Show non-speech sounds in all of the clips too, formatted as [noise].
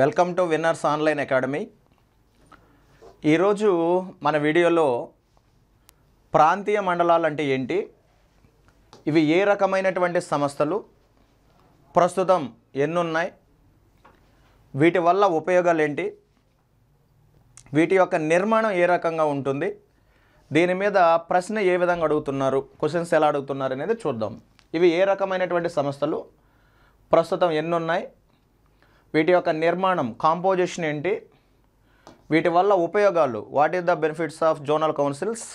welcome to Winners Online Academy ఈరోజు మన వీడియోలో ప్రాంతీయ మండలాలు అంటే ఏంటి ఇవి ఏ రకమైనటువంటి సంస్థలు ప్రస్తుతం ఎన్నున్నాయి వీటి వల్ల ఉపయోగాలు ఏంటి వీటి యొక్క నిర్మాణం ఏ రకంగా ఉంటుంది దీని మీద ప్రశ్న ఏ విధంగా అడుగుతున్నారు క్వశ్చన్స్ ఎలా అడుగుతున్నారు అనేది చూద్దాం ఇవి ఏ రకమైనటువంటి సంస్థలు ప్రస్తుతం ఎన్నున్నాయి వీటి యొక్క నిర్మాణం కాంపోజిషన్ ఏంటి వీటి వల్ల ఉపయోగాలు what is the benefits of zonal councils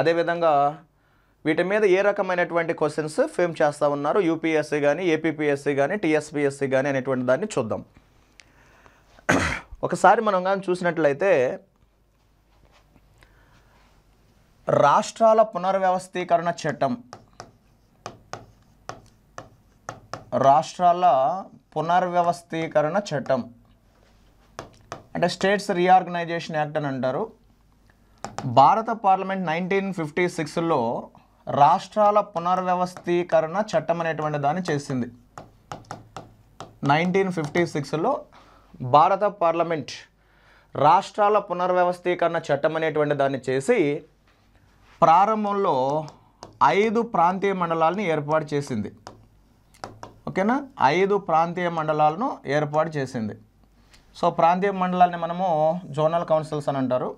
అదేవిధంగా వీటి మీద ఏ రకమైనటువంటి క్వశ్చన్స్ ఫేమ్ చేస్తూ ఉన్నారు యూపీఎస్సీ కానీ ఏపీపీఎస్సీ కానీ టీఎస్పీఎస్సీ కానీ అనేటువంటి దాన్ని చూద్దాం ఒకసారి మనం కానీ చూసినట్లయితే రాష్ట్రాల పునర్వ్యవస్థీకరణ చట్టం రాష్ట్రాల పునర్వ్యవస్థీకరణ చట్టం అంటే స్టేట్స్ రీఆర్గనైజేషన్ యాక్ట్ అని అంటారు భారత పార్లమెంట్ నైన్టీన్ ఫిఫ్టీ సిక్స్లో రాష్ట్రాల పునర్వ్యవస్థీకరణ చట్టం అనేటువంటి దాన్ని చేసింది నైన్టీన్ ఫిఫ్టీ సిక్స్లో భారత పార్లమెంట్ రాష్ట్రాల పునర్వ్యవస్థీకరణ చట్టం అనేటువంటి దాన్ని చేసి ప్రారంభంలో ఐదు ప్రాంతీయ మండలాలని ఏర్పాటు చేసింది ఓకేనా ఐదు ప్రాంతీయ మండలాలను ఏర్పాటు చేసింది సో ప్రాంతీయ మండలాన్ని మనము జోనల్ కౌన్సిల్స్ అని అంటారు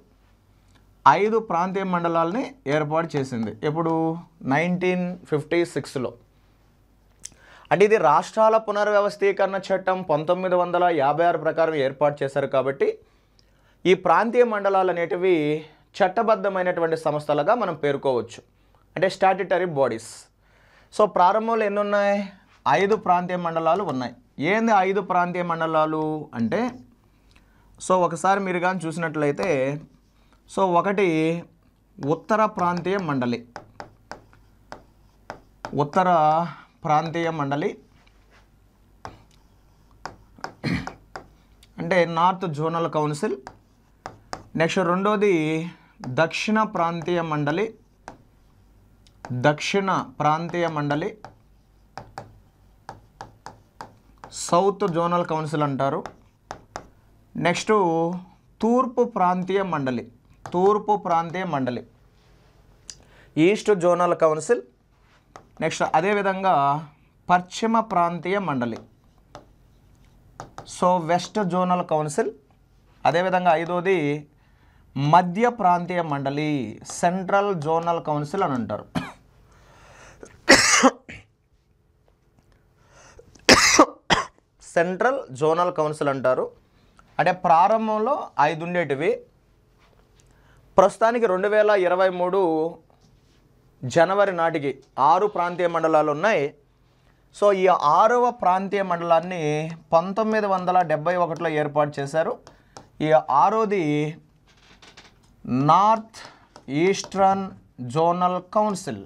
ఐదు ప్రాంతీయ మండలాలని ఏర్పాటు చేసింది ఇప్పుడు నైన్టీన్ ఫిఫ్టీ సిక్స్లో అంటే ఇది రాష్ట్రాల పునర్వ్యవస్థీకరణ చట్టం పంతొమ్మిది వందల యాభై ఆరు ప్రకారం ఏర్పాటు చేశారు కాబట్టి ఈ ప్రాంతీయ మండలాలు అనేటివి చట్టబద్ధమైనటువంటి సంస్థలుగా మనం పేర్కోవచ్చు అంటే స్టాట్యుటరీ బాడీస్ సో ప్రారంభంలో ఎన్నున్నాయి ఐదు ప్రాంతీయ మండలాలు ఉన్నాయి ఏంది ఐదు ప్రాంతీయ మండలాలు అంటే సో ఒకసారి మీరు కానీ చూసినట్లయితే సో ఒకటి ఉత్తర ప్రాంతీయ మండలి ఉత్తర ప్రాంతీయ మండలి అంటే నార్త్ జోనల్ కౌన్సిల్ నెక్స్ట్ రెండోది దక్షిణ ప్రాంతీయ మండలి దక్షిణ ప్రాంతీయ మండలి సౌత్ జోనల్ కౌన్సిల్ అంటారు నెక్స్ట్ తూర్పు ప్రాంతీయ మండలి తూర్పు ప్రాంతీయ మండలి ఈస్ట్ జోనల్ కౌన్సిల్ నెక్స్ట్ అదేవిధంగా పశ్చిమ ప్రాంతీయ మండలి సో వెస్ట్ జోనల్ కౌన్సిల్ అదేవిధంగా ఐదోది మధ్య ప్రాంతీయ మండలి సెంట్రల్ జోనల్ కౌన్సిల్ అని అంటారు సెంట్రల్ జోనల్ కౌన్సిల్ అంటారు అంటే ప్రారంభంలో ఐదు ఉండేటివి ప్రస్తుతానికి రెండు వేల ఇరవై మూడు జనవరి నాటికి ఆరు ప్రాంతీయ మండలాలు ఉన్నాయి సో ఈ ఆరవ ప్రాంతీయ మండలాన్ని పంతొమ్మిది వందల డెబ్బై ఒకటిలో ఏర్పాటు చేశారు ఈ ఆరోది north eastern zonal council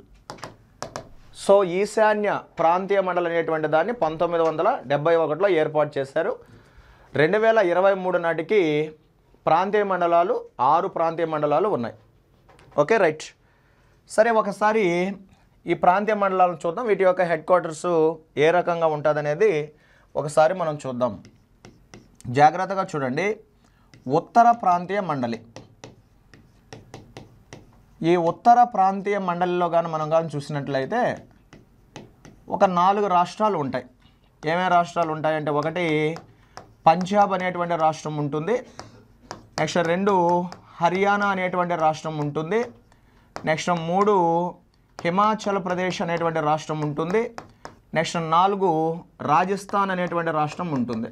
so ఈశాన్య ప్రాంతీయ మండలి అనేటువంటి దాన్ని పంతొమ్మిది వందల డెబ్బై ఒకటిలో ఏర్పాటు చేశారు రెండు వేల ఇరవై మూడు నాటికి ప్రాంతీయ మండలాలు ఆరు ప్రాంతీయ మండలాలు ఉన్నాయి ఓకే రైట్ సరే ఒకసారి ఈ ప్రాంతీయ మండలాలను చూద్దాం వీటి యొక్క హెడ్ క్వార్టర్స్ ఏ రకంగా ఉంటుందనేది ఒకసారి మనం చూద్దాం జాగ్రత్తగా చూడండి ఉత్తర ప్రాంతీయ మండలి ఈ ఉత్తర ప్రాంతీయ మండలిలో కానీ మనం కానీ చూసినట్లయితే ఒక నాలుగు రాష్ట్రాలు ఉంటాయి ఏమేమి రాష్ట్రాలు ఉంటాయంటే ఒకటి పంజాబ్ అనేటువంటి రాష్ట్రం ఉంటుంది నెక్స్ట్ రెండు హర్యానా అనేటువంటి రాష్ట్రం ఉంటుంది నెక్స్ట్ మూడు హిమాచల్ ప్రదేశ్ అనేటువంటి రాష్ట్రం ఉంటుంది నెక్స్ట్ నాలుగు రాజస్థాన్ అనేటువంటి రాష్ట్రం ఉంటుంది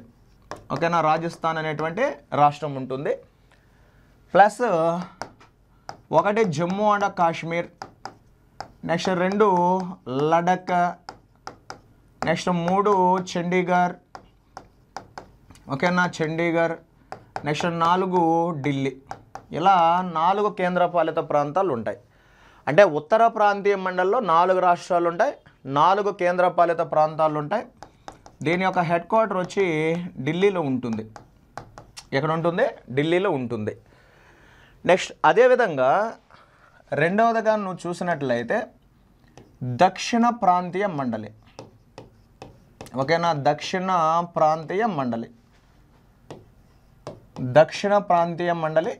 ఓకేనా రాజస్థాన్ అనేటువంటి రాష్ట్రం ఉంటుంది ప్లస్ ఒకటి జమ్మూ అండ్ కాశ్మీర్ నెక్స్ట్ రెండు లడక్ నెక్స్ట్ మూడు చండీగఢ్ ఓకేనా చండీగఢ్ నెక్స్ట్ నాలుగు ఢిల్లీ ఇలా నాలుగు కేంద్రపాలిత ప్రాంతాలు ఉంటాయి అంటే ఉత్తర ప్రాంతీయ మండల్లో నాలుగు రాష్ట్రాలు ఉంటాయి నాలుగు కేంద్రపాలిత ప్రాంతాలు ఉంటాయి దీని యొక్క హెడ్ క్వార్టర్ వచ్చి ఢిల్లీలో ఉంటుంది ఎక్కడ ఉంటుంది ఢిల్లీలో ఉంటుంది నెక్స్ట్ అదేవిధంగా రెండవదిగా నువ్వు చూసినట్లయితే దక్షిణ ప్రాంతీయ మండలి ఓకేనా దక్షిణ ప్రాంతీయ మండలి దక్షిణ ప్రాంతీయ మండలి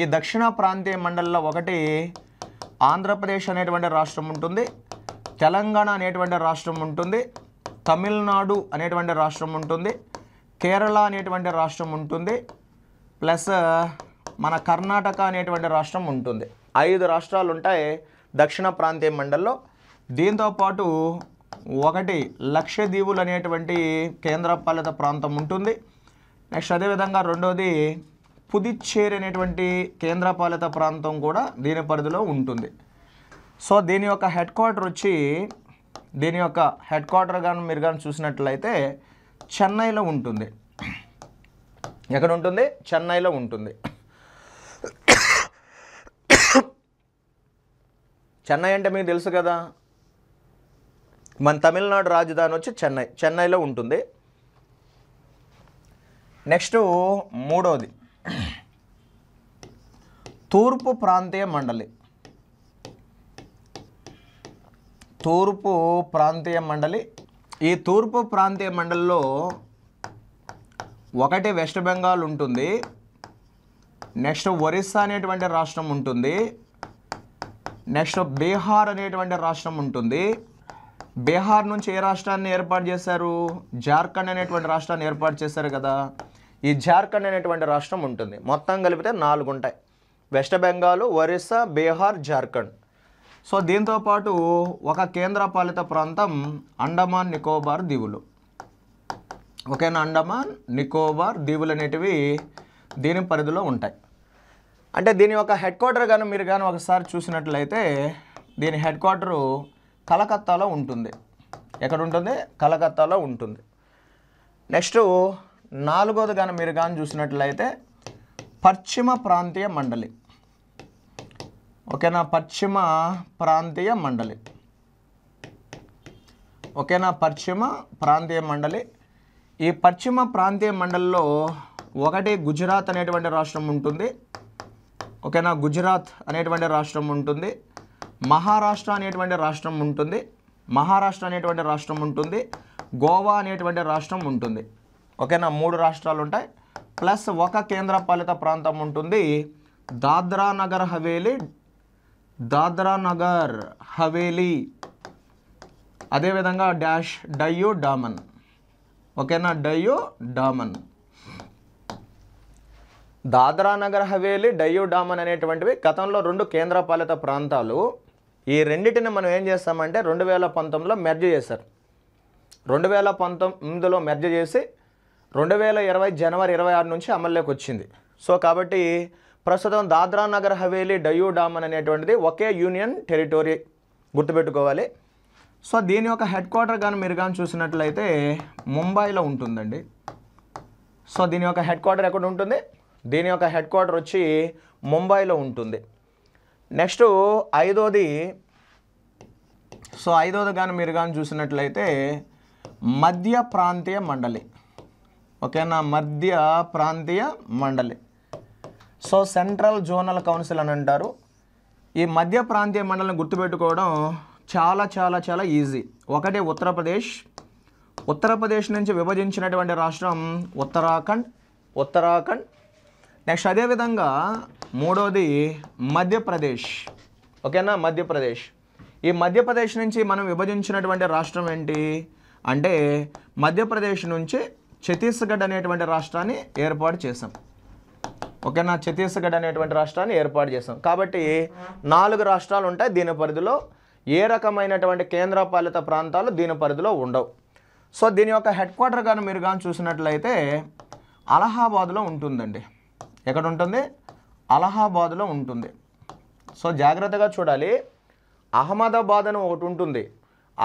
ఈ దక్షిణ ప్రాంతీయ మండలిలో ఒకటి ఆంధ్రప్రదేశ్ అనేటువంటి రాష్ట్రం ఉంటుంది తెలంగాణ అనేటువంటి రాష్ట్రం ఉంటుంది తమిళనాడు అనేటువంటి రాష్ట్రం ఉంటుంది కేరళ అనేటువంటి రాష్ట్రం ఉంటుంది ప్లస్ మన కర్ణాటక అనేటువంటి రాష్ట్రం ఉంటుంది ఐదు రాష్ట్రాలు ఉంటాయి దక్షిణ ప్రాంతీయ మండల్లో దీంతోపాటు ఒకటి లక్షద్వీపులు అనేటువంటి కేంద్రపాలిత ప్రాంతం ఉంటుంది నెక్స్ట్ అదేవిధంగా రెండోది పుదుచ్చేరి అనేటువంటి కేంద్రపాలిత ప్రాంతం కూడా దీని పరిధిలో ఉంటుంది సో దీని యొక్క హెడ్ క్వార్టర్ వచ్చి దీని యొక్క హెడ్ క్వార్టర్ కానీ మీరు కానీ చూసినట్లయితే చెన్నైలో ఉంటుంది ఎక్కడ ఉంటుంది చెన్నైలో ఉంటుంది చెన్నై అంటే మీకు తెలుసు కదా మన తమిళనాడు రాజధాని వచ్చి చెన్నై చెన్నైలో ఉంటుంది నెక్స్ట్ మూడవది తూర్పు ప్రాంతీయ మండలి తూర్పు ప్రాంతీయ మండలి ఈ తూర్పు ప్రాంతీయ మండలిలో ఒకటి వెస్ట్ బెంగాల్ ఉంటుంది నెక్స్ట్ ఒరిస్సా అనేటువంటి రాష్ట్రం ఉంటుంది నెక్స్ట్ బీహార్ అనేటువంటి రాష్ట్రం ఉంటుంది బీహార్ నుంచి ఏ రాష్ట్రాన్ని ఏర్పాటు చేశారు జార్ఖండ్ అనేటువంటి రాష్ట్రాన్ని ఏర్పాటు చేశారు కదా ఈ జార్ఖండ్ అనేటువంటి రాష్ట్రం ఉంటుంది మొత్తం కలిపితే నాలుగు ఉంటాయి వెస్ట్ బెంగాల్ ఒరిస్సా బీహార్ జార్ఖండ్ సో దీంతోపాటు ఒక కేంద్రపాలిత ప్రాంతం అండమాన్ నికోబార్ దీవులు ఓకేనా అండమాన్ నికోబార్ దీవులు అనేటివి దీని పరిధిలో ఉంటాయి అంటే దీని యొక్క హెడ్ క్వార్టర్ కానీ మీరు కానీ ఒకసారి చూసినట్లయితే దీని హెడ్ క్వార్టరు కలకత్తాలో ఉంటుంది ఎక్కడ ఉంటుంది కలకత్తాలో ఉంటుంది నెక్స్ట్ నాలుగోది కానీ మీరు కానీ చూసినట్లయితే పశ్చిమ ప్రాంతీయ మండలి ఓకేనా పశ్చిమ ప్రాంతీయ మండలి ఓకేనా పశ్చిమ ప్రాంతీయ మండలి ఈ పశ్చిమ ప్రాంతీయ మండలిలో ఒకటి గుజరాత్ అనేటువంటి రాష్ట్రం ఉంటుంది ఓకేనా గుజరాత్ అనేటువంటి రాష్ట్రం ఉంటుంది మహారాష్ట్ర అనేటువంటి రాష్ట్రం ఉంటుంది మహారాష్ట్ర అనేటువంటి రాష్ట్రం ఉంటుంది గోవా అనేటువంటి రాష్ట్రం ఉంటుంది ఓకేనా మూడు రాష్ట్రాలు ఉంటాయి ప్లస్ ఒక కేంద్రపాలిత ప్రాంతం ఉంటుంది దాద్రా నగర్ హవేలీ దాద్రా నగర్ హవేలీ అదేవిధంగా డాష్ డయ్యూ డామన్ ఓకేనా డయ్యూ డామన్ దాదరా నగర్ హవేలీ డయ్యూ డామన్ అనేటువంటివి గతంలో రెండు కేంద్రపాలిత ప్రాంతాలు ఈ రెండింటిని మనం ఏం చేస్తామంటే రెండు వేల పంతొమ్మిదిలో మెర్జ్ చేశారు రెండు వేల పంతొమ్మిదిలో మెర్జ్ చేసి రెండు వేల ఇరవై జనవరి ఇరవై ఆరు నుంచి అమల్లోకి వచ్చింది సో కాబట్టి ప్రస్తుతం దాద్రా నగర్ హవేలీ డయ్యూ డామన్ అనేటువంటిది ఒకే యూనియన్ టెరిటోరీ గుర్తుపెట్టుకోవాలి సో దీని యొక్క హెడ్ క్వార్టర్ కానీ మీరు కానీ చూసినట్లయితే ముంబైలో ఉంటుందండి సో దీని యొక్క హెడ్ క్వార్టర్ ఎక్కడ ఉంటుంది దీని యొక్క హెడ్ క్వార్టర్ వచ్చి ముంబైలో ఉంటుంది నెక్స్ట్ ఐదోది సో ఐదోది కానీ మీరు కానీ చూసినట్లయితే మధ్య ప్రాంతీయ మండలి ఓకేనా మధ్య ప్రాంతీయ మండలి సో సెంట్రల్ జోనల్ కౌన్సిల్ అని అంటారు ఈ మధ్య ప్రాంతీయ మండలిని గుర్తుపెట్టుకోవడం చాలా చాలా చాలా ఈజీ ఒకటే ఉత్తరప్రదేశ్ ఉత్తరప్రదేశ్ నుంచి విభజించినటువంటి రాష్ట్రం ఉత్తరాఖండ్ ఉత్తరాఖండ్ నెక్స్ట్ అదేవిధంగా మూడోది మధ్యప్రదేశ్ ఓకేనా మధ్యప్రదేశ్ ఈ మధ్యప్రదేశ్ నుంచి మనం విభజించినటువంటి రాష్ట్రం ఏంటి అంటే మధ్యప్రదేశ్ నుంచి ఛత్తీస్గఢ్ అనేటువంటి రాష్ట్రాన్ని ఏర్పాటు చేశాం ఓకేనా ఛత్తీస్గఢ్ అనేటువంటి రాష్ట్రాన్ని ఏర్పాటు చేశాం కాబట్టి నాలుగు రాష్ట్రాలు ఉంటాయి దీని పరిధిలో ఏ రకమైనటువంటి కేంద్రపాలిత ప్రాంతాలు దీని పరిధిలో ఉండవు సో దీని యొక్క హెడ్ క్వార్టర్ కానీ మీరు కానీ చూసినట్లయితే అలహాబాద్లో ఉంటుందండి ఎక్కడ ఉంటుంది అలహాబాద్లో ఉంటుంది సో జాగ్రత్తగా చూడాలి అహ్మదాబాద్ అని ఒకటి ఉంటుంది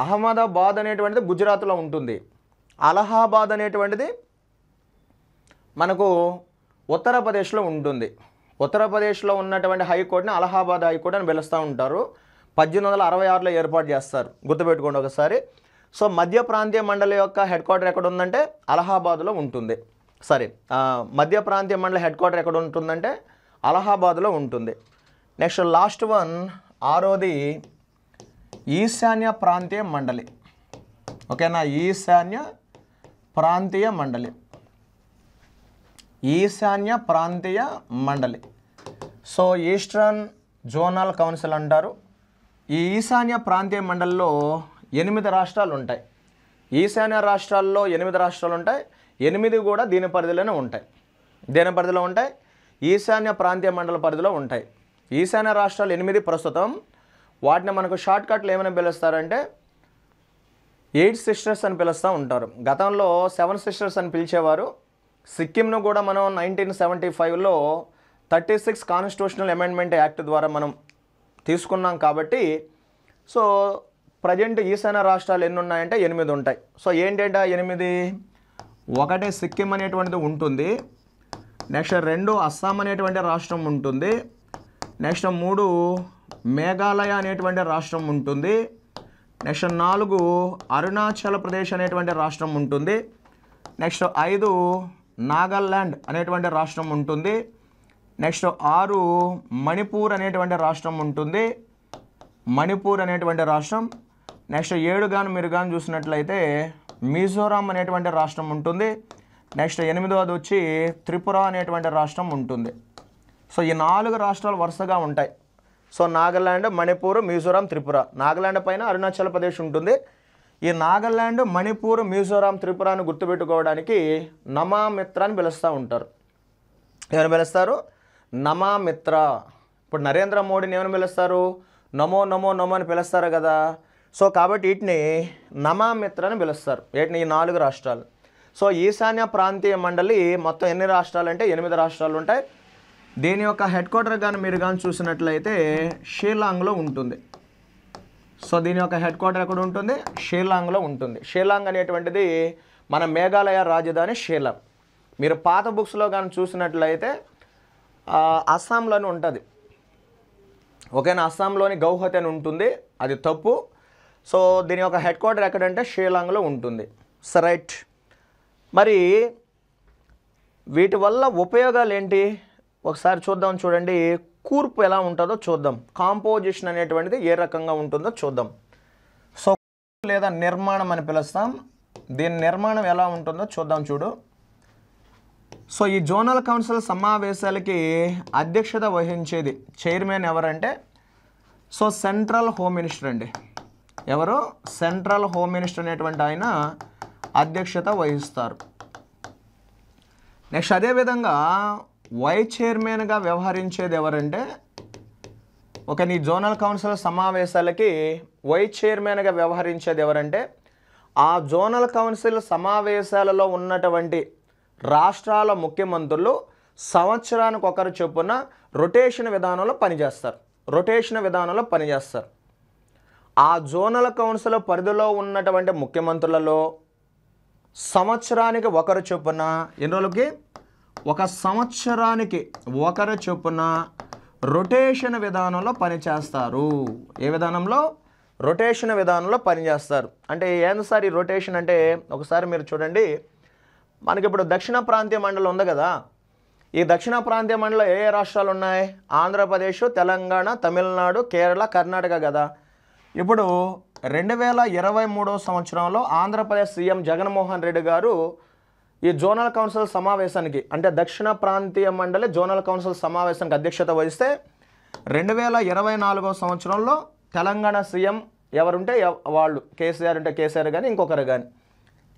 అహ్మదాబాద్ అనేటువంటిది గుజరాత్లో ఉంటుంది అలహాబాద్ అనేటువంటిది మనకు ఉత్తరప్రదేశ్లో ఉంటుంది ఉత్తరప్రదేశ్లో ఉన్నటువంటి హైకోర్టుని అలహాబాద్ హైకోర్టు అని పిలుస్తూ ఉంటారు పద్దెనిమిది వందల అరవై ఆరులో ఏర్పాటు చేస్తారు గుర్తుపెట్టుకోండి ఒకసారి సో మధ్య ప్రాంతీయ మండలి యొక్క హెడ్ క్వార్టర్ ఎక్కడ ఉందంటే అలహాబాద్లో ఉంటుంది సరే మధ్య ప్రాంతీయ మండలి హెడ్ క్వార్టర్ ఎక్కడ ఉంటుందంటే అలహాబాద్లో ఉంటుంది నెక్స్ట్ లాస్ట్ వన్ ఆరోది ఈశాన్య ప్రాంతీయ మండలి ఓకేనా ఈశాన్య ప్రాంతీయ మండలి ఈశాన్య ప్రాంతీయ మండలి సో ఈస్టర్న్ జోనల్ కౌన్సిల్ అంటారు ఈ ఈశాన్య ప్రాంతీయ మండలిలో ఎనిమిది రాష్ట్రాలు ఉంటాయి ఈశాన్య రాష్ట్రాల్లో ఎనిమిది రాష్ట్రాలు ఉంటాయి ఎనిమిది కూడా దీని పరిధిలోనే ఉంటాయి దేని పరిధిలో ఉంటాయి ఈశాన్య ప్రాంతీయ మండల పరిధిలో ఉంటాయి ఈశాన్య రాష్ట్రాలు ఎనిమిది ప్రస్తుతం వాటిని మనకు షార్ట్కట్లు ఏమైనా పిలుస్తారంటే ఎయిట్ సిస్టర్స్ అని పిలుస్తూ ఉంటారు గతంలో సెవెన్ సిస్టర్స్ అని పిలిచేవారు సిక్కింను కూడా మనం నైన్టీన్ సెవెంటీ ఫైవ్లో thirty six constitutional amendment act ద్వారా మనం తీసుకున్నాం కాబట్టి సో ప్రజెంట్ ఈశాన్య రాష్ట్రాలు ఎన్ని ఉన్నాయంటే ఎనిమిది ఉంటాయి సో ఏంటంటే ఎనిమిది ఒకటి సిక్కిం అనేటువంటిది ఉంటుంది నెక్స్ట్ రెండు అస్సాం అనేటువంటి రాష్ట్రం ఉంటుంది నెక్స్ట్ మూడు మేఘాలయ అనేటువంటి రాష్ట్రం ఉంటుంది నెక్స్ట్ నాలుగు అరుణాచల్ ప్రదేశ్ అనేటువంటి రాష్ట్రం ఉంటుంది నెక్స్ట్ ఐదు నాగాల్యాండ్ అనేటువంటి రాష్ట్రం ఉంటుంది నెక్స్ట్ ఆరు మణిపూర్ అనేటువంటి రాష్ట్రం ఉంటుంది మణిపూర్ అనేటువంటి రాష్ట్రం నెక్స్ట్ ఏడు కానీ మీరు కానీ చూసినట్లయితే మిజోరాం అనేటువంటి రాష్ట్రం ఉంటుంది నెక్స్ట్ ఎనిమిదవది వచ్చి త్రిపుర అనేటువంటి రాష్ట్రం ఉంటుంది సో ఈ నాలుగు రాష్ట్రాలు వరుసగా ఉంటాయి సో నాగాల్యాండ్ మణిపూర్ మిజోరాం త్రిపుర నాగాల్యాండ్ పైన అరుణాచల్ ప్రదేశ్ ఉంటుంది ఈ నాగాల్యాండ్ మణిపూర్ మిజోరాం త్రిపురాను గుర్తుపెట్టుకోవడానికి నమామిత్ర అని పిలుస్తూ ఉంటారు ఎవరు పిలుస్తారు నమామిత్ర ఇప్పుడు నరేంద్ర మోడీని ఏమని పిలుస్తారు నమో నమో నమో అని పిలుస్తారు కదా సో కాబట్టి వీటిని నమామిత్ర అని పిలుస్తారు వీటిని ఈ నాలుగు రాష్ట్రాలు సో ఈశాన్య ప్రాంతీయ మండలి మొత్తం ఎన్ని రాష్ట్రాలు అంటే ఎనిమిది రాష్ట్రాలు ఉంటాయి దీని యొక్క హెడ్ క్వార్టర్ కానీ మీరు కానీ చూసినట్లయితే షీలాంగ్లో ఉంటుంది సో దీని యొక్క హెడ్ క్వార్టర్ ఎక్కడ ఉంటుంది షీలాంగ్లో ఉంటుంది షీలాంగ్ అనేటువంటిది మన మేఘాలయ రాజధాని షీలాంగ్ మీరు పాత బుక్స్లో కానీ చూసినట్లయితే అస్సాంలోనే ఉంటుంది ఓకేనా అస్సాంలోని గౌహతి అని ఉంటుంది అది తప్పు సో దీని యొక్క హెడ్ క్వార్టర్ ఎక్కడంటే షీలాంగ్లో ఉంటుంది సరైట్ మరి వీటి వల్ల ఉపయోగాలు ఏంటి ఒకసారి చూద్దాం చూడండి కూర్పు ఎలా ఉంటుందో చూద్దాం కాంపోజిషన్ అనేటువంటిది ఏ రకంగా ఉంటుందో చూద్దాం సో లేదా నిర్మాణం అని పిలుస్తాం దీని నిర్మాణం ఎలా ఉంటుందో చూద్దాం చూడు సో ఈ జోనల్ కౌన్సిల్ సమావేశాలకి అధ్యక్షత వహించేది చైర్మన్ ఎవరంటే సో సెంట్రల్ హోమ్ మినిస్టర్ అండి ఎవరు సెంట్రల్ హోమ్ మినిస్టర్ అనేటువంటి ఆయన అధ్యక్షత వహిస్తారు నెక్స్ట్ అదేవిధంగా వైస్ చైర్మన్గా వ్యవహరించేది ఎవరంటే ఒక నీ జోనల్ కౌన్సిల్ సమావేశాలకి వైస్ చైర్మన్గా వ్యవహరించేది ఎవరంటే ఆ జోనల్ కౌన్సిల్ సమావేశాలలో ఉన్నటువంటి రాష్ట్రాల ముఖ్యమంత్రులు సంవత్సరానికి ఒకరు చొప్పున రొటేషన్ విధానంలో పనిచేస్తారు రొటేషన్ విధానంలో పనిచేస్తారు ఆ జోనల్ కౌన్సిల్ పరిధిలో ఉన్నటువంటి ముఖ్యమంత్రులలో సంవత్సరానికి ఒకరు చొప్పున ఎన్ని రోజులకి ఒక సంవత్సరానికి ఒకరు చొప్పున రొటేషన్ విధానంలో పనిచేస్తారు ఏ విధానంలో రొటేషన్ విధానంలో పనిచేస్తారు అంటే ఏంది సార్ ఈ రొటేషన్ అంటే ఒకసారి మీరు చూడండి మనకి ఇప్పుడు దక్షిణ ప్రాంతీయ మండలం ఉంది కదా ఈ దక్షిణ ప్రాంతీయ మండలం ఏ ఏ రాష్ట్రాలు ఉన్నాయి ఆంధ్రప్రదేశ్ తెలంగాణ తమిళనాడు కేరళ కర్ణాటక కదా ఇప్పుడు రెండు వేల ఇరవై మూడో సంవత్సరంలో ఆంధ్రప్రదేశ్ సీఎం జగన్మోహన్ రెడ్డి గారు ఈ జోనల్ కౌన్సిల్ సమావేశానికి అంటే దక్షిణ ప్రాంతీయ మండలి జోనల్ కౌన్సిల్ సమావేశానికి అధ్యక్షత వహిస్తే రెండు వేల ఇరవై నాలుగో సంవత్సరంలో తెలంగాణ సీఎం ఎవరుంటే వాళ్ళు కేసీఆర్ అంటే కేసీఆర్ కానీ ఇంకొకరు కానీ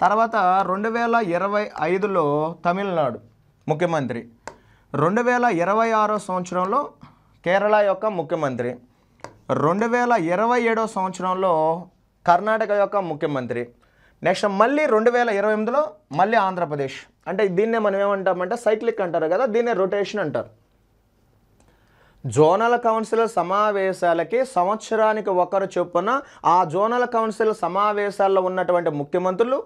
తర్వాత రెండు వేల ఇరవై ఐదులో తమిళనాడు ముఖ్యమంత్రి రెండు వేల ఇరవై ఆరో సంవత్సరంలో కేరళ యొక్క ముఖ్యమంత్రి రెండు వేల ఇరవై ఏడో సంవత్సరంలో కర్ణాటక యొక్క ముఖ్యమంత్రి నెక్స్ట్ మళ్ళీ రెండు వేల ఇరవై ఎనిమిదిలో మళ్ళీ ఆంధ్రప్రదేశ్ అంటే దీన్నే మనం ఏమంటామంటే సైక్లిక్ అంటారు కదా దీన్నే రొటేషన్ అంటారు జోనల్ కౌన్సిల్ సమావేశాలకి సంవత్సరానికి ఒకరు చొప్పున ఆ జోనల్ కౌన్సిల్ సమావేశాల్లో ఉన్నటువంటి ముఖ్యమంత్రులు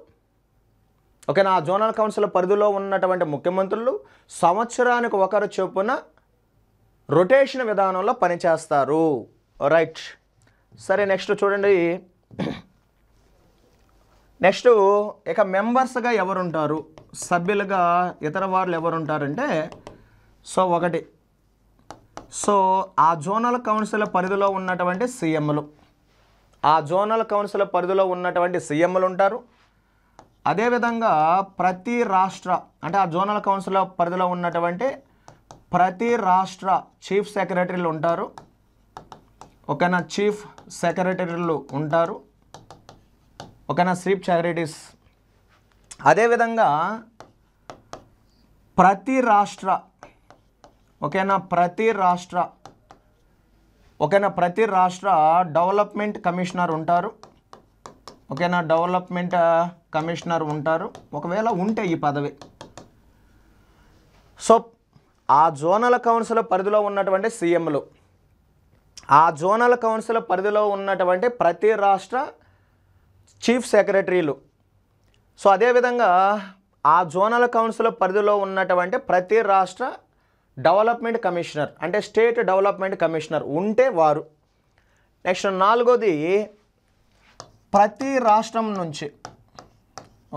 ఓకేనా ఆ జోనల్ కౌన్సిల్ పరిధిలో ఉన్నటువంటి ముఖ్యమంత్రులు సంవత్సరానికి ఒకరు చొప్పున రొటేషన్ విధానంలో పనిచేస్తారు రైట్ సరే నెక్స్ట్ చూడండి నెక్స్ట్ ఇక మెంబర్స్గా ఎవరుంటారు సభ్యులుగా ఇతర వారు ఎవరుంటారంటే సో ఒకటి సో ఆ జోనల్ కౌన్సిల్ పరిధిలో ఉన్నటువంటి సీఎంలు ఆ జోనల్ కౌన్సిల్ పరిధిలో ఉన్నటువంటి సీఎంలు ఉంటారు అదేవిధంగా ప్రతి రాష్ట్ర అంటే ఆ జోనల్ కౌన్సిల్ పరిధిలో ఉన్నటువంటి ప్రతి రాష్ట్ర చీఫ్ సెక్రటరీలు ఉంటారు ఒకనా చీఫ్ సెక్రటరీలు ఉంటారు ఒకనా చీఫ్ సెక్రటరీస్ అదేవిధంగా ప్రతి రాష్ట్ర ఓకేనా ప్రతి రాష్ట్ర ఓకేనా ప్రతి రాష్ట్ర డెవలప్మెంట్ కమిషనర్ ఉంటారు ఓకేనా డెవలప్మెంట్ కమిషనర్ ఉంటారు ఒకవేళ ఉంటే ఈ పదవి సో ఆ జోనల్ కౌన్సిల్ పరిధిలో ఉన్నటువంటి సీఎంలు ఆ జోనల్ కౌన్సిల్ పరిధిలో ఉన్నటువంటి ప్రతి రాష్ట్ర చీఫ్ సెక్రటరీలు సో అదేవిధంగా ఆ జోనల్ కౌన్సిల్ పరిధిలో ఉన్నటువంటి ప్రతి రాష్ట్ర డెవలప్మెంట్ కమిషనర్ అంటే స్టేట్ డెవలప్మెంట్ కమిషనర్ ఉంటే వారు నెక్స్ట్ నాలుగోది ప్రతి రాష్ట్రం నుంచి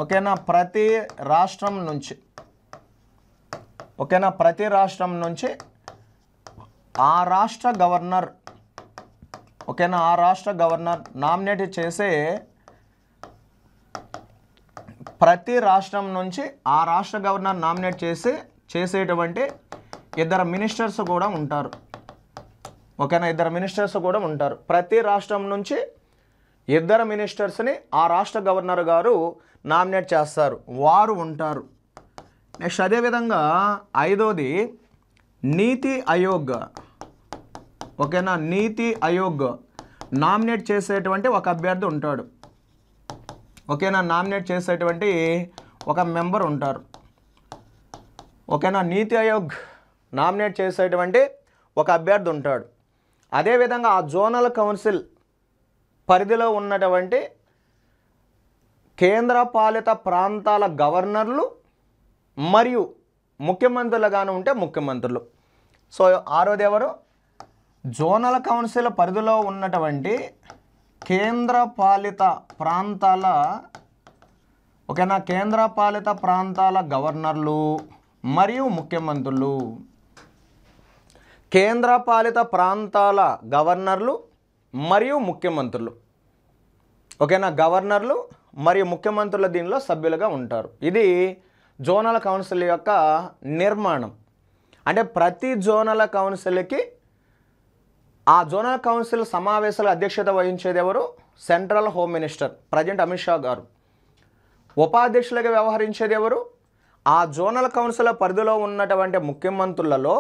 ఓకేనా ప్రతి రాష్ట్రం నుంచి ఓకేనా ప్రతి రాష్ట్రం నుంచి ఆ రాష్ట్ర గవర్నర్ ఓకేనా ఆ రాష్ట్ర గవర్నర్ నామినేట్ చేసే ప్రతి రాష్ట్రం నుంచి ఆ రాష్ట్ర గవర్నర్ నామినేట్ చేసి చేసేటువంటి ఇద్దరు మినిస్టర్స్ కూడా ఉంటారు ఓకేనా ఇద్దరు మినిస్టర్స్ కూడా ఉంటారు ప్రతి రాష్ట్రం నుంచి ఇద్దరు మినిస్టర్స్ని ఆ రాష్ట్ర గవర్నర్ గారు నామినేట్ చేస్తారు వారు ఉంటారు నెక్స్ట్ అదేవిధంగా ఐదోది నీతి ఆయోగ్ ఓకేనా నీతి ఆయోగ్ నామినేట్ చేసేటువంటి ఒక అభ్యర్థి ఉంటాడు ఓకేనా నామినేట్ చేసేటువంటి ఒక మెంబర్ ఉంటారు ఓకేనా నీతి ఆయోగ్ నామినేట్ చేసేటువంటి ఒక అభ్యర్థి ఉంటాడు అదేవిధంగా ఆ జోనల్ కౌన్సిల్ పరిధిలో ఉన్నటువంటి కేంద్ర పాలిత ప్రాంతాల గవర్నర్లు మరియు ముఖ్యమంత్రులుగాను ఉంటే ముఖ్యమంత్రులు సో ఆరోది ఎవరు జోనల్ కౌన్సిల్ పరిధిలో ఉన్నటువంటి కేంద్ర పాలిత ప్రాంతాల ఓకేనా కేంద్ర పాలిత ప్రాంతాల గవర్నర్లు మరియు ముఖ్యమంత్రులు కేంద్ర పాలిత ప్రాంతాల గవర్నర్లు మరియు ముఖ్యమంత్రులు ఓకేనా గవర్నర్లు మరియు ముఖ్యమంత్రుల దీనిలో సభ్యులుగా ఉంటారు ఇది జోనల్ కౌన్సిల్ యొక్క నిర్మాణం అంటే ప్రతి జోనల్ కౌన్సిల్కి ఆ జోనల్ కౌన్సిల్ సమావేశాల అధ్యక్షత వహించేది ఎవరు central home minister present Amit Shah గారు ఉపాధ్యక్షులుగా వ్యవహరించేది ఎవరు ఆ జోనల్ కౌన్సిల్ పరిధిలో ఉన్నటువంటి ముఖ్యమంత్రులలో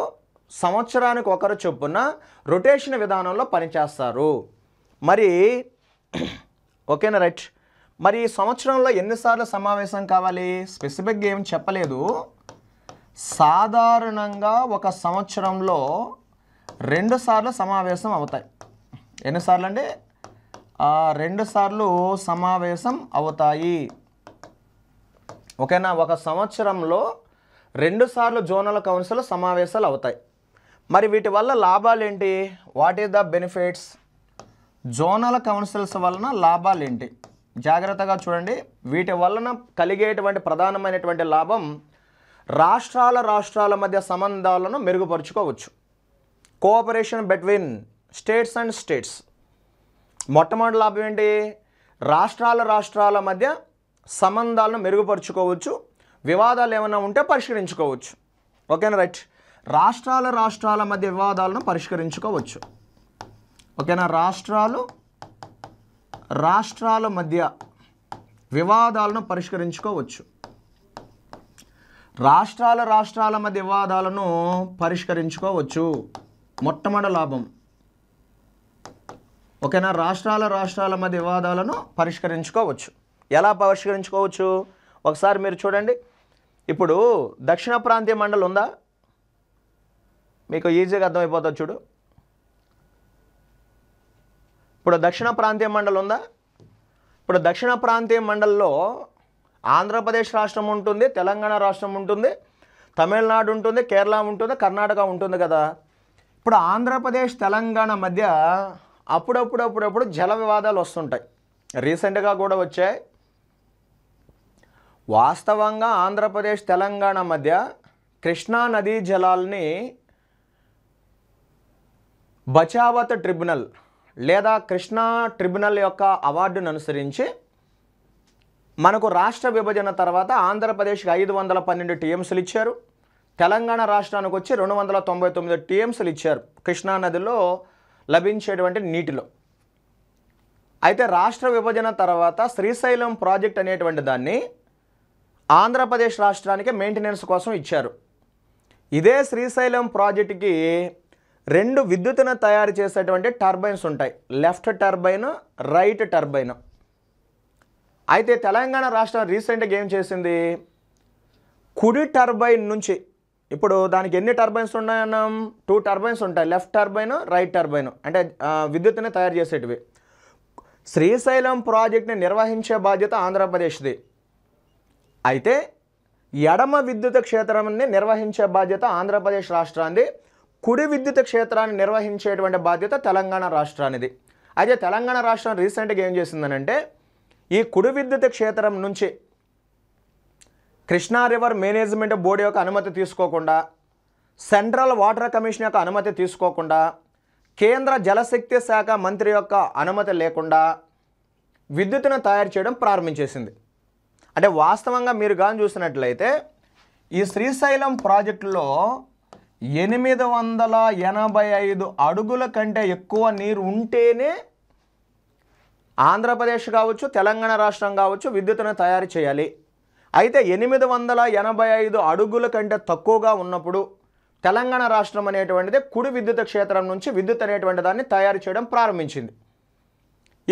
సంవత్సరానికి ఒకరు చొప్పున రొటేషన్ విధానంలో పనిచేస్తారు మరి [clears throat] ఓకేనా రైట్ మరి సంవత్సరంలో ఎన్నిసార్లు సమావేశం కావాలి స్పెసిఫిక్గా ఏం చెప్పలేదు సాధారణంగా ఒక సంవత్సరంలో రెండు సార్లు సమావేశం అవుతాయి ఎన్నిసార్లు అండి రెండు సార్లు సమావేశం అవుతాయి ఓకేనా ఒక సంవత్సరంలో రెండు సార్లు జోనల్ కౌన్సిల్ సమావేశాలు అవుతాయి మరి వీటి వల్ల లాభాలు ఏంటి what is the benefits zonal councils వలన లాభాలు ఏంటి జాగ్రత్తగా చూడండి వీటి వలన కలిగేటువంటి ప్రధానమైనటువంటి లాభం రాష్ట్రాల రాష్ట్రాల మధ్య సంబంధాలను మెరుగుపరుచుకోవచ్చు cooperation between states and states మొట్టమొదటి లాభం ఏంటి రాష్ట్రాల రాష్ట్రాల మధ్య సంబంధాలను మెరుగుపరుచుకోవచ్చు వివాదాలు ఏమైనా ఉంటే పరిష్కరించుకోవచ్చు ఓకేనా రైట్ రాష్ట్రాల రాష్ట్రాల మధ్య వివాదాలను పరిష్కరించుకోవచ్చు ఓకేనా రాష్ట్రాలు రాష్ట్రాల మధ్య వివాదాలను పరిష్కరించుకోవచ్చు రాష్ట్రాల రాష్ట్రాల మధ్య వివాదాలను పరిష్కరించుకోవచ్చు మొట్టమొదటి లాభం ఓకేనా రాష్ట్రాల రాష్ట్రాల మధ్య వివాదాలను పరిష్కరించుకోవచ్చు ఎలా పరిష్కరించుకోవచ్చు ఒకసారి మీరు చూడండి ఇప్పుడు దక్షిణ ప్రాంతీయ మండలి ఉందా మీకు ఈజీగా అర్థమైపోతుంది చూడు ఇప్పుడు దక్షిణ ప్రాంతీయ మండలి ఉందా ఇప్పుడు దక్షిణ ప్రాంతీయ మండలిలో ఆంధ్రప్రదేశ్ రాష్ట్రం ఉంటుంది తెలంగాణ రాష్ట్రం ఉంటుంది తమిళనాడు ఉంటుంది కేరళ ఉంటుంది కర్ణాటక ఉంటుంది కదా ఇప్పుడు ఆంధ్రప్రదేశ్ తెలంగాణ మధ్య అప్పుడప్పుడు అప్పుడప్పుడు జల వివాదాలు వస్తుంటాయి రీసెంట్గా కూడా వచ్చాయి వాస్తవంగా ఆంధ్రప్రదేశ్ తెలంగాణ మధ్య కృష్ణా నదీ జలాల్ని బచావత్ ట్రిబ్యునల్ లేదా కృష్ణా ట్రిబ్యునల్ యొక్క అవార్డును అనుసరించి మనకు రాష్ట్ర విభజన తర్వాత ఆంధ్రప్రదేశ్కి ఐదు వందల పన్నెండు టీఎంసీలు ఇచ్చారు తెలంగాణ రాష్ట్రానికి వచ్చి రెండు వందల తొంభై తొమ్మిది టీఎంసీలు ఇచ్చారు కృష్ణానదిలో లభించేటువంటి నీటిలో అయితే రాష్ట్ర విభజన తర్వాత శ్రీశైలం ప్రాజెక్ట్ అనేటువంటి దాన్ని ఆంధ్రప్రదేశ్ రాష్ట్రానికి మెయింటెనెన్స్ కోసం ఇచ్చారు ఇదే శ్రీశైలం ప్రాజెక్టుకి రెండు విద్యుత్తును తయారు చేసేటువంటి టర్బైన్స్ ఉంటాయి లెఫ్ట్ టర్బైన్ రైట్ టర్బైన్ అయితే తెలంగాణ రాష్ట్రం రీసెంట్గా ఏం చేసింది కుడి టర్బైన్ నుంచి ఇప్పుడు దానికి ఎన్ని టర్బైన్స్ ఉన్నాయన్నాం టూ టర్బైన్స్ ఉంటాయి లెఫ్ట్ టర్బైన్ రైట్ టర్బైన్ అంటే విద్యుత్ని తయారు చేసేటివి శ్రీశైలం ప్రాజెక్ట్ని నిర్వహించే బాధ్యత ఆంధ్రప్రదేశ్ది అయితే ఎడమ విద్యుత్ క్షేత్రాన్ని నిర్వహించే బాధ్యత ఆంధ్రప్రదేశ్ రాష్ట్రాన్ని కుడి విద్యుత్ క్షేత్రాన్ని నిర్వహించేటువంటి బాధ్యత తెలంగాణ రాష్ట్రానిది అయితే తెలంగాణ రాష్ట్రం రీసెంట్గా ఏం చేసిందనంటే ఈ కుడి విద్యుత్ క్షేత్రం నుంచి కృష్ణా రివర్ మేనేజ్మెంట్ బోర్డు యొక్క అనుమతి తీసుకోకుండా సెంట్రల్ వాటర్ కమిషన్ యొక్క అనుమతి తీసుకోకుండా కేంద్ర జలశక్తి శాఖ మంత్రి యొక్క అనుమతి లేకుండా విద్యుత్తును తయారు చేయడం ప్రారంభించేసింది అంటే వాస్తవంగా మీరు కానీ చూసినట్లయితే ఈ శ్రీశైలం ప్రాజెక్టులో ఎనిమిది వందల ఎనభై ఐదు అడుగుల కంటే ఎక్కువ నీరు ఉంటేనే ఆంధ్రప్రదేశ్ కావచ్చు తెలంగాణ రాష్ట్రం కావచ్చు విద్యుత్తును తయారు చేయాలి అయితే ఎనిమిది వందల ఎనభై ఐదు అడుగుల కంటే తక్కువగా ఉన్నప్పుడు తెలంగాణ రాష్ట్రం అనేటువంటిది కుడి విద్యుత్ క్షేత్రం నుంచి విద్యుత్ అనేటువంటి దాన్ని తయారు చేయడం ప్రారంభించింది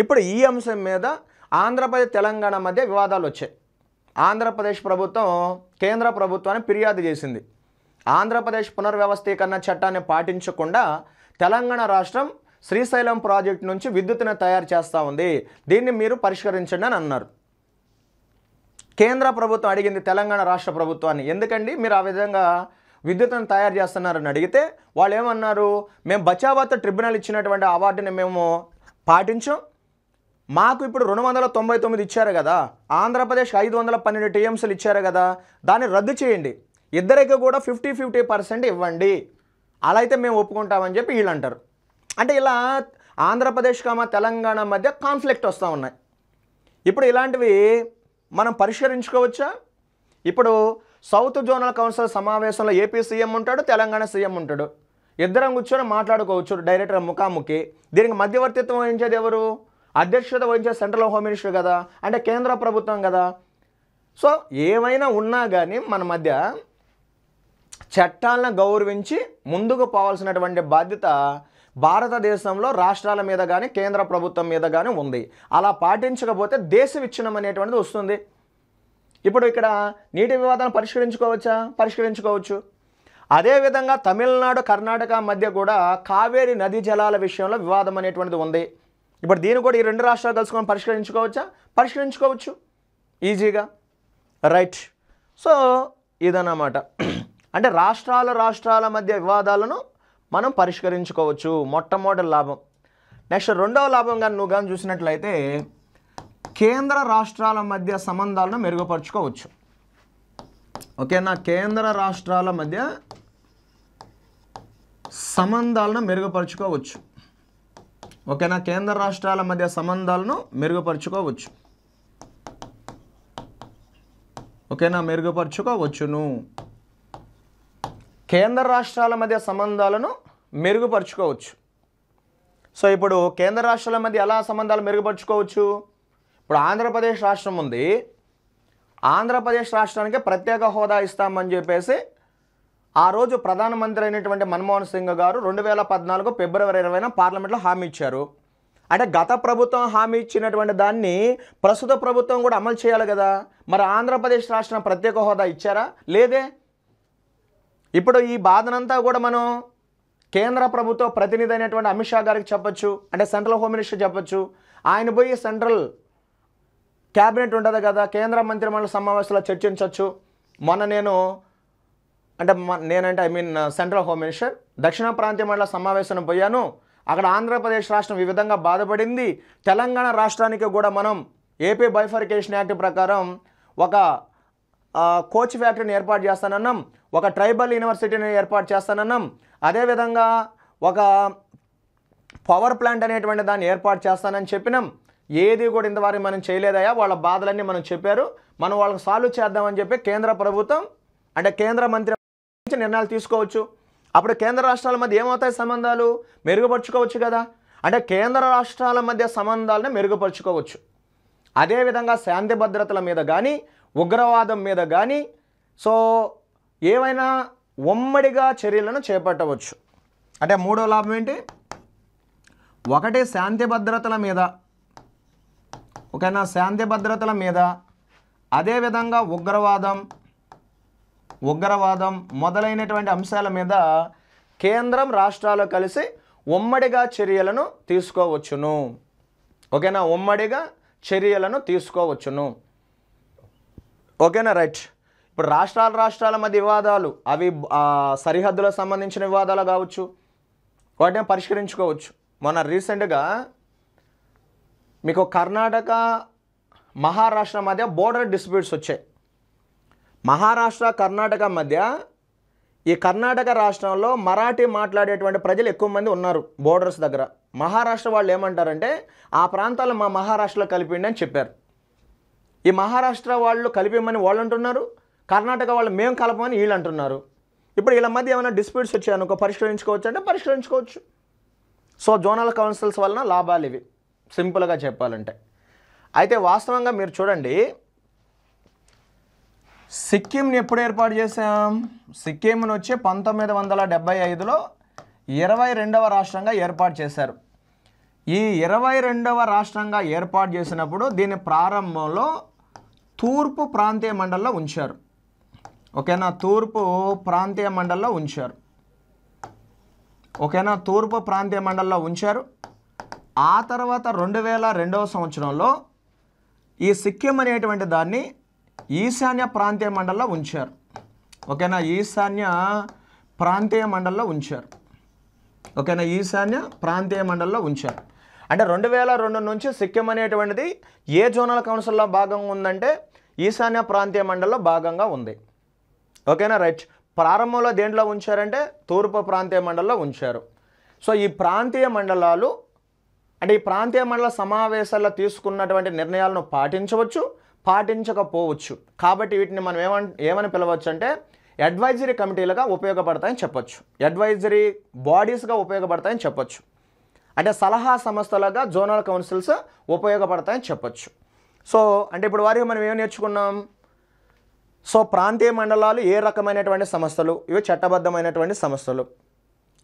ఇప్పుడు ఈ అంశం మీద ఆంధ్రప్రదేశ్ తెలంగాణ మధ్య వివాదాలు వచ్చాయి ఆంధ్రప్రదేశ్ ప్రభుత్వం కేంద్ర ప్రభుత్వాన్ని ఫిర్యాదు చేసింది ఆంధ్రప్రదేశ్ పునర్వ్యవస్థీకరణ చట్టాన్ని పాటించకుండా తెలంగాణ రాష్ట్రం శ్రీశైలం ప్రాజెక్టు నుంచి విద్యుత్తును తయారు చేస్తూ ఉంది దీన్ని మీరు పరిష్కరించండి అని అన్నారు కేంద్ర ప్రభుత్వం అడిగింది తెలంగాణ రాష్ట్ర ప్రభుత్వాన్ని ఎందుకండి మీరు ఆ విధంగా విద్యుత్తును తయారు చేస్తున్నారని అడిగితే వాళ్ళు ఏమన్నారు మేము బచావాత ట్రిబ్యునల్ ఇచ్చినటువంటి అవార్డుని మేము పాటించాం మాకు ఇప్పుడు రెండు వందల తొంభై తొమ్మిది ఇచ్చారు కదా ఆంధ్రప్రదేశ్ ఐదు వందల పన్నెండు టీఎంసీలు ఇచ్చారు కదా దాన్ని రద్దు చేయండి ఇద్దరికి కూడా ఫిఫ్టీ ఫిఫ్టీ పర్సెంట్ ఇవ్వండి అలా అయితే మేము ఒప్పుకుంటామని చెప్పి వీళ్ళు అంటారు అంటే ఇలా ఆంధ్రప్రదేశ్ కామ తెలంగాణ మధ్య కాన్ఫ్లిక్ట్ వస్తూ ఉన్నాయి ఇప్పుడు ఇలాంటివి మనం పరిష్కరించుకోవచ్చా ఇప్పుడు సౌత్ జోనల్ కౌన్సిల్ సమావేశంలో ఏపీ సీఎం ఉంటాడు తెలంగాణ సీఎం ఉంటాడు ఇద్దరం కూర్చొని మాట్లాడుకోవచ్చు డైరెక్టర్ ముఖాముఖి దీనికి మధ్యవర్తిత్వం వహించేది ఎవరు అధ్యక్షత వహించే సెంట్రల్ హోంమినిస్టర్ కదా అంటే కేంద్ర ప్రభుత్వం కదా సో ఏమైనా ఉన్నా కానీ మన మధ్య చట్టాలను గౌరవించి ముందుకు పోవాల్సినటువంటి బాధ్యత భారతదేశంలో రాష్ట్రాల మీద కానీ కేంద్ర ప్రభుత్వం మీద కానీ ఉంది అలా పాటించకపోతే దేశ విచ్ఛిన్నం అనేటువంటిది వస్తుంది ఇప్పుడు ఇక్కడ నీటి వివాదాన్ని పరిష్కరించుకోవచ్చా పరిష్కరించుకోవచ్చు అదేవిధంగా తమిళనాడు కర్ణాటక మధ్య కూడా కావేరి నది జలాల విషయంలో వివాదం అనేటువంటిది ఉంది ఇప్పుడు దీన్ని కూడా ఈ రెండు రాష్ట్రాలు కలుసుకొని పరిష్కరించుకోవచ్చా పరిష్కరించుకోవచ్చు ఈజీగా రైట్ సో ఇదన్నమాట అంటే రాష్ట్రాల రాష్ట్రాల మధ్య వివాదాలను మనం పరిష్కరించుకోవచ్చు మొట్టమొదటి లాభం నెక్స్ట్ రెండవ లాభం కానీ నువ్వు కానీ చూసినట్లయితే కేంద్ర రాష్ట్రాల మధ్య సంబంధాలను మెరుగుపరుచుకోవచ్చు ఓకేనా కేంద్ర రాష్ట్రాల మధ్య సంబంధాలను మెరుగుపరుచుకోవచ్చు ఓకేనా కేంద్ర రాష్ట్రాల మధ్య సంబంధాలను మెరుగుపరుచుకోవచ్చు ఓకేనా మెరుగుపరుచుకోవచ్చును కేంద్ర రాష్ట్రాల మధ్య సంబంధాలను మెరుగుపరుచుకోవచ్చు సో ఇప్పుడు కేంద్ర రాష్ట్రాల మధ్య ఎలా సంబంధాలు మెరుగుపరుచుకోవచ్చు ఇప్పుడు ఆంధ్రప్రదేశ్ రాష్ట్రం ఉంది ఆంధ్రప్రదేశ్ రాష్ట్రానికి ప్రత్యేక హోదా ఇస్తామని చెప్పేసి ఆ రోజు ప్రధానమంత్రి అయినటువంటి మన్మోహన్ సింగ్ గారు రెండు వేల పద్నాలుగు ఫిబ్రవరి ఇరవైన పార్లమెంట్లో హామీ ఇచ్చారు అంటే గత ప్రభుత్వం హామీ ఇచ్చినటువంటి దాన్ని ప్రస్తుత ప్రభుత్వం కూడా అమలు చేయాలి కదా మరి ఆంధ్రప్రదేశ్ రాష్ట్రం ప్రత్యేక హోదా ఇచ్చారా లేదే ఇప్పుడు ఈ బాధనంతా కూడా మనం కేంద్ర ప్రభుత్వ ప్రతినిధి అయినటువంటి అమిత్ షా గారికి చెప్పొచ్చు అంటే సెంట్రల్ హోమ్ మినిస్టర్ చెప్పొచ్చు ఆయన పోయి సెంట్రల్ క్యాబినెట్ ఉండదు కదా కేంద్ర మంత్రిమండలి సమావేశంలో చర్చించవచ్చు మొన్న నేను అంటే నేనంటే I mean central home minister దక్షిణ ప్రాంతీయ మండల సమావేశానికి పోయాను అక్కడ ఆంధ్రప్రదేశ్ రాష్ట్రం ఈ విధంగా బాధపడింది తెలంగాణ రాష్ట్రానికి కూడా మనం ఏపీ బైఫర్కేషన్ యాక్ట్ ప్రకారం ఒక కోచ్ ఫ్యాక్టరీని ఏర్పాటు చేస్తానన్నాం ఒక ట్రైబల్ యూనివర్సిటీని ఏర్పాటు చేస్తానన్నాం అదేవిధంగా ఒక పవర్ ప్లాంట్ అనేటువంటి దాన్ని ఏర్పాటు చేస్తానని చెప్పినాం ఏది కూడా ఇంతవరకు మనం చేయలేదయా వాళ్ళ బాధలన్నీ మనం చెప్పారు మనం వాళ్ళకి సాల్వ్ చేద్దామని చెప్పి కేంద్ర ప్రభుత్వం అంటే కేంద్ర మంత్రి నిర్ణయాలు తీసుకోవచ్చు అప్పుడు కేంద్ర రాష్ట్రాల మధ్య ఏమవుతాయి సంబంధాలు మెరుగుపరుచుకోవచ్చు కదా అంటే కేంద్ర రాష్ట్రాల మధ్య సంబంధాలను మెరుగుపరుచుకోవచ్చు అదేవిధంగా శాంతి భద్రతల మీద కానీ ఉగ్రవాదం మీద కానీ సో ఏవైనా ఉమ్మడిగా చర్యలను చేపట్టవచ్చు అంటే మూడో లాభం ఏంటి ఒకటి శాంతి భద్రతల మీద ఓకేనా శాంతి భద్రతల మీద అదేవిధంగా ఉగ్రవాదం ఉగ్రవాదం మొదలైనటువంటి అంశాల మీద కేంద్రం రాష్ట్రాలు కలిసి ఉమ్మడిగా చర్యలను తీసుకోవచ్చును ఓకేనా ఉమ్మడిగా చర్యలను తీసుకోవచ్చును ఓకేనా రైట్ ఇప్పుడు రాష్ట్రాల రాష్ట్రాల మధ్య వివాదాలు అవి సరిహద్దులకు సంబంధించిన వివాదాలు కావచ్చు వాటిని పరిష్కరించుకోవచ్చు మొన్న రీసెంట్గా మీకు కర్ణాటక మహారాష్ట్ర మధ్య బోర్డర్ డిస్ప్యూట్స్ వచ్చాయి మహారాష్ట్ర కర్ణాటక మధ్య ఈ కర్ణాటక రాష్ట్రంలో మరాఠీ మాట్లాడేటువంటి ప్రజలు ఎక్కువ మంది ఉన్నారు బోర్డర్స్ దగ్గర మహారాష్ట్ర వాళ్ళు ఏమంటారంటే ఆ ప్రాంతాలు మా మహారాష్ట్రలో కలిపిండి అని చెప్పారు ఈ మహారాష్ట్ర వాళ్ళు కలిపిమని వాళ్ళు అంటున్నారు కర్ణాటక వాళ్ళు మేము కలపమని వీళ్ళు అంటున్నారు ఇప్పుడు వీళ్ళ మధ్య ఏమైనా డిస్ప్యూట్స్ వచ్చాయనుకో పరిష్కరించుకోవచ్చు అంటే పరిష్కరించుకోవచ్చు సో జోనల్ కౌన్సిల్స్ వలన లాభాలు ఇవి సింపుల్గా చెప్పాలంటే అయితే వాస్తవంగా మీరు చూడండి సిక్కింని ఎప్పుడు ఏర్పాటు చేసాం సిక్కింను వచ్చి పంతొమ్మిది వందల డెబ్బై ఐదులో ఇరవై రెండవ రాష్ట్రంగా ఏర్పాటు చేశారు ఈ ఇరవై రెండవ రాష్ట్రంగా ఏర్పాటు చేసినప్పుడు దీని ప్రారంభంలో తూర్పు ప్రాంతీయ మండలిలో ఉంచారు ఓకేనా తూర్పు ప్రాంతీయ మండల్లో ఉంచారు ఓకేనా తూర్పు ప్రాంతీయ మండల్లో ఉంచారు ఆ తర్వాత రెండు వేల రెండవ సంవత్సరంలో ఈ సిక్కిం అనేటువంటి దాన్ని ఈశాన్య ప్రాంతీయ మండల్లో ఉంచారు ఓకేనా ఈశాన్య ప్రాంతీయ మండల్లో ఉంచారు ఓకేనా ఈశాన్య ప్రాంతీయ మండల్లో ఉంచారు అంటే రెండు వేల రెండు నుంచి సిక్కిం అనేటువంటిది ఏ జోనల్ కౌన్సిల్లో భాగంగా ఉందంటే ఈశాన్య ప్రాంతీయ మండల్లో భాగంగా ఉంది ఓకేనా రైట్ ప్రారంభంలో దేంట్లో ఉంచారంటే తూర్పు ప్రాంతీయ మండలంలో ఉంచారు సో ఈ ప్రాంతీయ మండలాలు అంటే ఈ ప్రాంతీయ మండల సమావేశాల్లో తీసుకున్నటువంటి నిర్ణయాలను పాటించవచ్చు పాటించకపోవచ్చు కాబట్టి వీటిని మనం ఏమన్ ఏమని పిలవచ్చు అంటే అడ్వైజరీ కమిటీలుగా ఉపయోగపడతాయని చెప్పొచ్చు అడ్వైజరీ బాడీస్గా ఉపయోగపడతాయని చెప్పొచ్చు అంటే సలహా సంస్థలుగా జోనల్ కౌన్సిల్స్ ఉపయోగపడతాయని చెప్పొచ్చు సో అంటే ఇప్పుడు వారికి మనం ఏం నేర్చుకున్నాం సో ప్రాంతీయ మండలాలు ఏ రకమైనటువంటి సంస్థలు ఇవి చట్టబద్ధమైనటువంటి సంస్థలు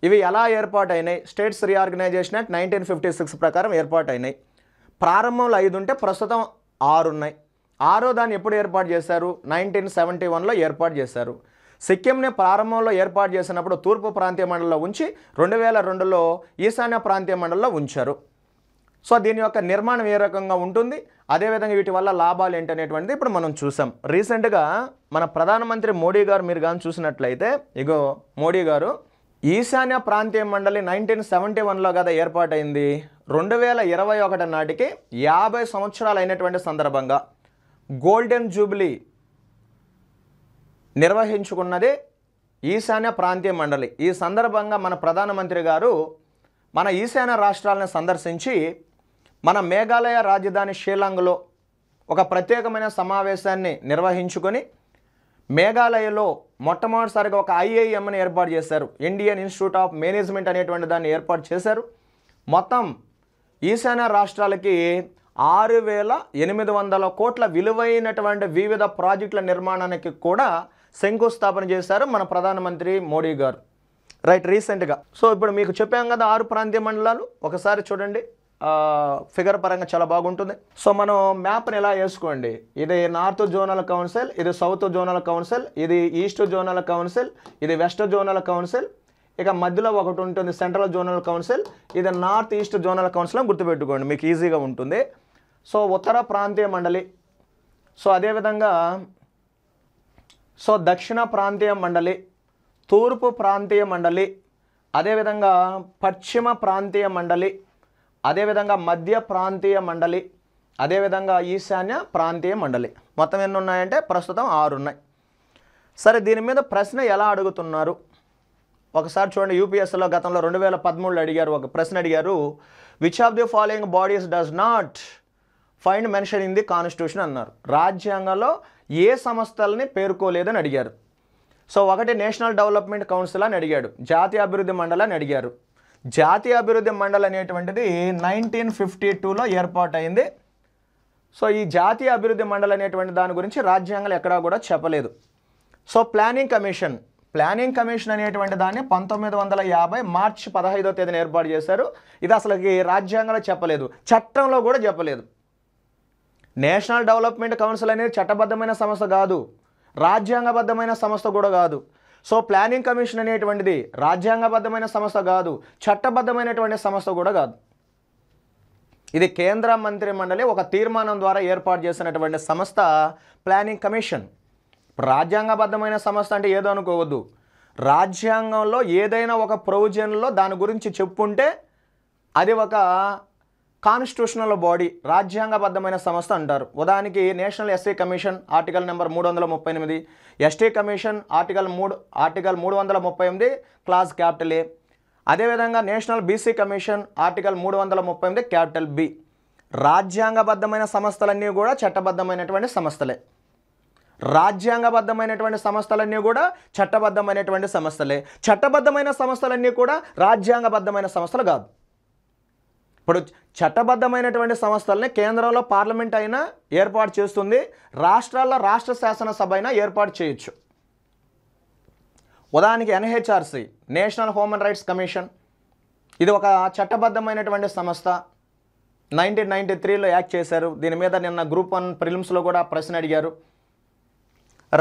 ఇవి ఎలా ఏర్పాటైనాయి states reorganisation act nineteen fifty six ప్రకారం ఏర్పాటైనాయి ప్రారంభంలో ఐదు ఉంటే ప్రస్తుతం ఆరు ఉన్నాయి ఆరో దాన్ని ఎప్పుడు ఏర్పాటు చేశారు నైన్టీన్ సెవెంటీ వన్లో ఏర్పాటు చేశారు సిక్కింని ప్రారంభంలో ఏర్పాటు చేసినప్పుడు తూర్పు ప్రాంతీయ మండలంలో ఉంచి రెండు వేల రెండులో ఈశాన్య ప్రాంతీయ మండలంలో ఉంచారు సో దీని యొక్క నిర్మాణం ఏ రకంగా ఉంటుంది అదేవిధంగా వీటి వల్ల లాభాలు ఏంటనేటువంటిది ఇప్పుడు మనం చూసాం రీసెంట్గా మన ప్రధానమంత్రి మోడీ గారు మీరు కానీ చూసినట్లయితే ఇగో మోడీ గారు ఈశాన్య ప్రాంతీయ మండలి నైన్టీన్ సెవెంటీ వన్లో కదా ఏర్పాటైంది రెండు వేల ఇరవై ఒకటి నాటికి యాభై సంవత్సరాలు అయినటువంటి సందర్భంగా గోల్డెన్ జూబ్లీ నిర్వహించుకున్నది ఈశాన్య ప్రాంతీయ మండలి ఈ సందర్భంగా మన ప్రధానమంత్రి గారు మన ఈశాన్య రాష్ట్రాలను సందర్శించి మన మేఘాలయ రాజధాని షిలాంగ్లో ఒక ప్రత్యేకమైన సమావేశాన్ని నిర్వహించుకొని మేఘాలయలో మొట్టమొదటిసారిగా ఒక ఐఐఎంని ఏర్పాటు చేశారు ఇండియన్ ఇన్స్టిట్యూట్ ఆఫ్ మేనేజ్మెంట్ అనేటువంటి దాన్ని ఏర్పాటు చేశారు మొత్తం ఈశాన్య రాష్ట్రాలకి ఆరు వేల ఎనిమిది వందల కోట్ల విలువైనటువంటి వివిధ ప్రాజెక్టుల నిర్మాణానికి కూడా శంకుస్థాపన చేశారు మన ప్రధానమంత్రి మోడీ గారు రైట్ రీసెంట్గా సో ఇప్పుడు మీకు చెప్పాం కదా ఆరు ప్రాంతీయ మండలాలు ఒకసారి చూడండి ఫిగర్ పరంగా చాలా బాగుంటుంది సో మనం మ్యాప్ని ఎలా వేసుకోండి ఇది నార్త్ జోనల్ కౌన్సిల్ ఇది సౌత్ జోనల్ కౌన్సిల్ ఇది ఈస్ట్ జోనల్ కౌన్సిల్ ఇది వెస్ట్ జోనల్ కౌన్సిల్ ఇక మధ్యలో ఒకటి ఉంటుంది సెంట్రల్ జోనల్ కౌన్సిల్ ఇది నార్త్ ఈస్ట్ జోనల్ కౌన్సిల్ గుర్తుపెట్టుకోండి మీకు ఈజీగా ఉంటుంది సో ఉత్తర ప్రాంతీయ మండలి సో అదేవిధంగా సో దక్షిణ ప్రాంతీయ మండలి తూర్పు ప్రాంతీయ మండలి అదేవిధంగా పశ్చిమ ప్రాంతీయ మండలి అదేవిధంగా మధ్య ప్రాంతీయ మండలి అదేవిధంగా ఈశాన్య ప్రాంతీయ మండలి మొత్తం ఎన్ని ఉన్నాయంటే ప్రస్తుతం ఆరు ఉన్నాయి సరే దీని మీద ప్రశ్న ఎలా అడుగుతున్నారు ఒకసారి చూడండి యూపీఎస్సీలో గతంలో రెండు వేల పదమూడులో అడిగారు ఒక ప్రశ్న అడిగారు which of the following bodies does not find mention in the constitution అన్నారు రాజ్యాంగంలో ఏ సంస్థలని పేర్కోలేదని అడిగారు సో ఒకటి నేషనల్ డెవలప్మెంట్ కౌన్సిల్ అని అడిగాడు జాతీయ అభివృద్ధి మండలి అని అడిగారు జాతీయ అభివృద్ధి మండలి అనేటువంటిది నైన్టీన్ ఫిఫ్టీ టూలో ఏర్పాటైంది సో ఈ జాతీయ అభివృద్ధి మండలి అనేటువంటి దాని గురించి రాజ్యాంగం ఎక్కడా కూడా చెప్పలేదు so planning commission planning commission అనేటువంటి దాన్ని పంతొమ్మిది వందల యాభై మార్చి పదహైదో తేదీన ఏర్పాటు చేశారు ఇది అసలుకి రాజ్యాంగంలో చెప్పలేదు చట్టంలో కూడా చెప్పలేదు నేషనల్ డెవలప్మెంట్ కౌన్సిల్ అనేది చట్టబద్ధమైన సంస్థ కాదు రాజ్యాంగబద్ధమైన సంస్థ కూడా కాదు సో ప్లానింగ్ కమిషన్ అనేటువంటిది రాజ్యాంగబద్ధమైన సంస్థ కాదు చట్టబద్ధమైనటువంటి సంస్థ కూడా కాదు ఇది కేంద్ర మంత్రి మండలి ఒక తీర్మానం ద్వారా ఏర్పాటు చేసినటువంటి సంస్థ ప్లానింగ్ కమిషన్ రాజ్యాంగబద్ధమైన సంస్థ అంటే ఏదో అనుకోవద్దు రాజ్యాంగంలో ఏదైనా ఒక ప్రొవిజన్లో దాని గురించి చెప్పుంటే అది ఒక కాన్స్టిట్యూషనల్ బాడీ రాజ్యాంగబద్ధమైన సంస్థ అంటారు ఉదాహరణకి national SC commission article number మూడు వందల ముప్పై ఎనిమిది ఎస్టీ కమిషన్ ఆర్టికల్ మూడు ఆర్టికల్ మూడు వందల ముప్పై ఎనిమిది క్లాస్ క్యాపిటల్ ఏ అదేవిధంగా నేషనల్ బీసీ కమిషన్ ఆర్టికల్ మూడు వందల ముప్పై ఎనిమిది క్యాపిటల్ బి రాజ్యాంగబద్ధమైన సంస్థలన్నీ కూడా చట్టబద్ధమైనటువంటి సంస్థలే రాజ్యాంగబద్ధమైనటువంటి సంస్థలన్నీ కూడా చట్టబద్ధమైనటువంటి సంస్థలే చట్టబద్ధమైన సంస్థలన్నీ కూడా రాజ్యాంగబద్ధమైన సంస్థలు కాదు ఇప్పుడు చట్టబద్ధమైనటువంటి సంస్థల్ని కేంద్రంలో పార్లమెంట్ అయినా ఏర్పాటు చేస్తుంది రాష్ట్రాల్లో రాష్ట్ర శాసనసభ అయినా ఏర్పాటు చేయొచ్చు ఉదాహరణకి NHRC national human rights commission ఇది ఒక చట్టబద్ధమైనటువంటి సంస్థ నైన్టీన్ నైన్టీ త్రీలో యాక్ట్ చేశారు దీని మీద నిన్న గ్రూప్ వన్ ప్రిలిమ్స్లో కూడా ప్రశ్న అడిగారు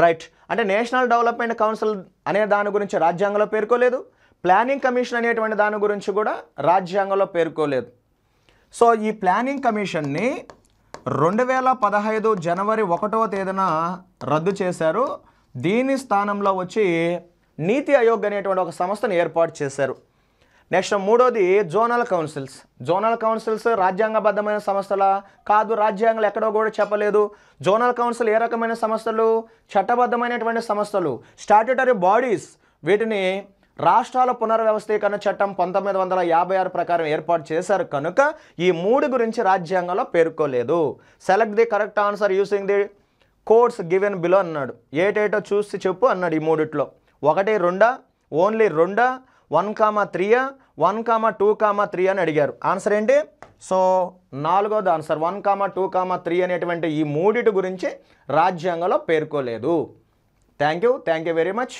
రైట్ అంటే నేషనల్ డెవలప్మెంట్ కౌన్సిల్ అనే దాని గురించి రాజ్యాంగంలో పేర్కోలేదు ప్లానింగ్ కమిషన్ అనేటువంటి దాని గురించి కూడా రాజ్యాంగంలో పేర్కోలేదు సో ఈ ప్లానింగ్ కమిషన్ని రెండు వేల పదహైదు జనవరి ఒకటవ తేదీన రద్దు చేశారు దీని స్థానంలో వచ్చి నీతి ఆయోగ్ అనేటువంటి ఒక సంస్థను ఏర్పాటు చేశారు నెక్స్ట్ మూడోది జోనల్ కౌన్సిల్స్ జోనల్ కౌన్సిల్స్ రాజ్యాంగబద్ధమైన సంస్థల కాదు రాజ్యాంగం ఎక్కడో కూడా చెప్పలేదు జోనల్ కౌన్సిల్ ఏ రకమైన సంస్థలు చట్టబద్ధమైనటువంటి సంస్థలు స్టాట్యుటరీ బాడీస్ వీటిని రాష్ట్రాల పునర్వ్యవస్థీకరణ చట్టం పంతొమ్మిది వందల యాభై ఆరు ప్రకారం ఏర్పాటు చేశారు కనుక ఈ మూడు గురించి రాజ్యాంగంలో పేర్కోలేదు select the correct answer using the codes given below అన్నాడు ఏటేటో చూసి చెప్పు అన్నాడు ఈ మూడిట్లో ఒకటి రెండా ఓన్లీ రెండా వన్ కామా త్రీయా one comma two comma three అని అడిగారు ఆన్సర్ ఏంటి సో నాలుగోది answer one comma two comma three అనేటువంటి ఈ మూడిటి గురించి రాజ్యాంగంలో పేర్కోలేదు thank you thank you very much